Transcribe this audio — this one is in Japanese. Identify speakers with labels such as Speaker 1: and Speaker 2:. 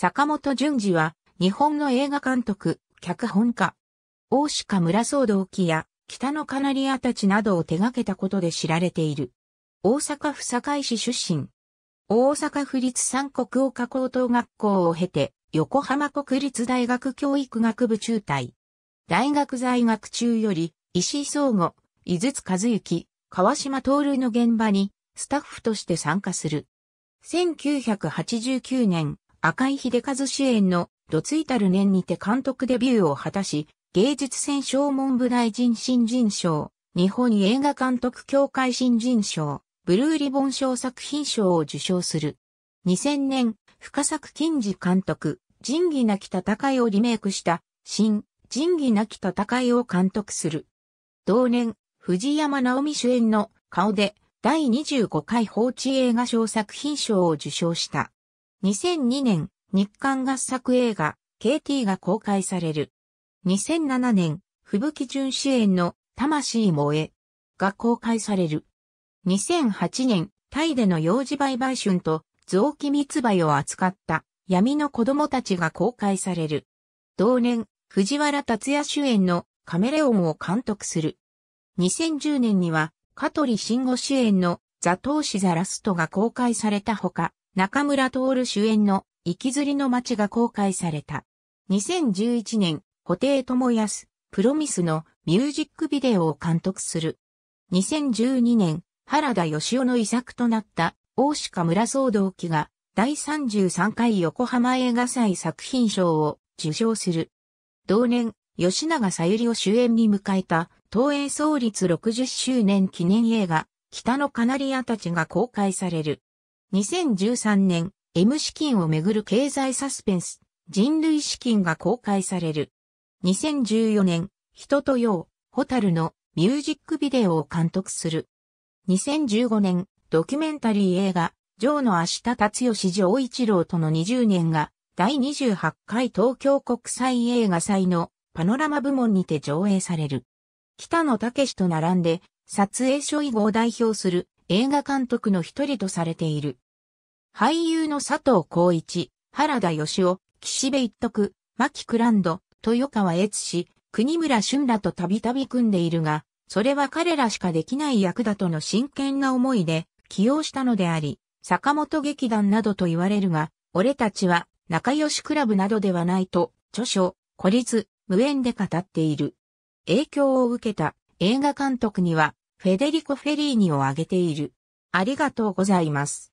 Speaker 1: 坂本淳二は、日本の映画監督、脚本家。大鹿村騒動記や、北のカナリアたちなどを手掛けたことで知られている。大阪府堺市出身。大阪府立三国岡高等学校を経て、横浜国立大学教育学部中退。大学在学中より、石井総吾、井筒和幸、川島徹の現場に、スタッフとして参加する。1989年、赤井秀和主演のどついたる年にて監督デビューを果たし、芸術戦奨文部大臣新人賞、日本映画監督協会新人賞、ブルーリボン賞作品賞を受賞する。2000年、深作金次監督、仁義なき戦いをリメイクした、新、仁義なき戦いを監督する。同年、藤山直美主演の顔で第25回放置映画賞作品賞を受賞した。2002年、日韓合作映画、KT が公開される。2007年、吹雪純主演の魂萌えが公開される。2008年、タイでの幼児売買春と臓器密売を扱った闇の子供たちが公開される。同年、藤原達也主演のカメレオンを監督する。2010年には、香取慎吾主演のザトウシザラストが公開されたほか、中村徹主演の行きずりの街が公開された。2011年、固定智康、プロミスのミュージックビデオを監督する。2012年、原田義雄の遺作となった大鹿村騒動記が第33回横浜映画祭作品賞を受賞する。同年、吉永さゆりを主演に迎えた東映創立60周年記念映画、北のカナリアたちが公開される。2013年、M 資金をめぐる経済サスペンス、人類資金が公開される。2014年、人とよう、ホタルのミュージックビデオを監督する。2015年、ドキュメンタリー映画、ジョーの明日達吉上一郎との20年が、第28回東京国際映画祭のパノラマ部門にて上映される。北野武と並んで、撮影所以後を代表する映画監督の一人とされている。俳優の佐藤浩一、原田義雄、岸辺一徳、牧クランド、豊川悦氏、国村俊らとたびたび組んでいるが、それは彼らしかできない役だとの真剣な思いで起用したのであり、坂本劇団などと言われるが、俺たちは仲良しクラブなどではないと、著書、孤立、無縁で語っている。影響を受けた映画監督には、フェデリコ・フェリーニを挙げている。ありがとうございます。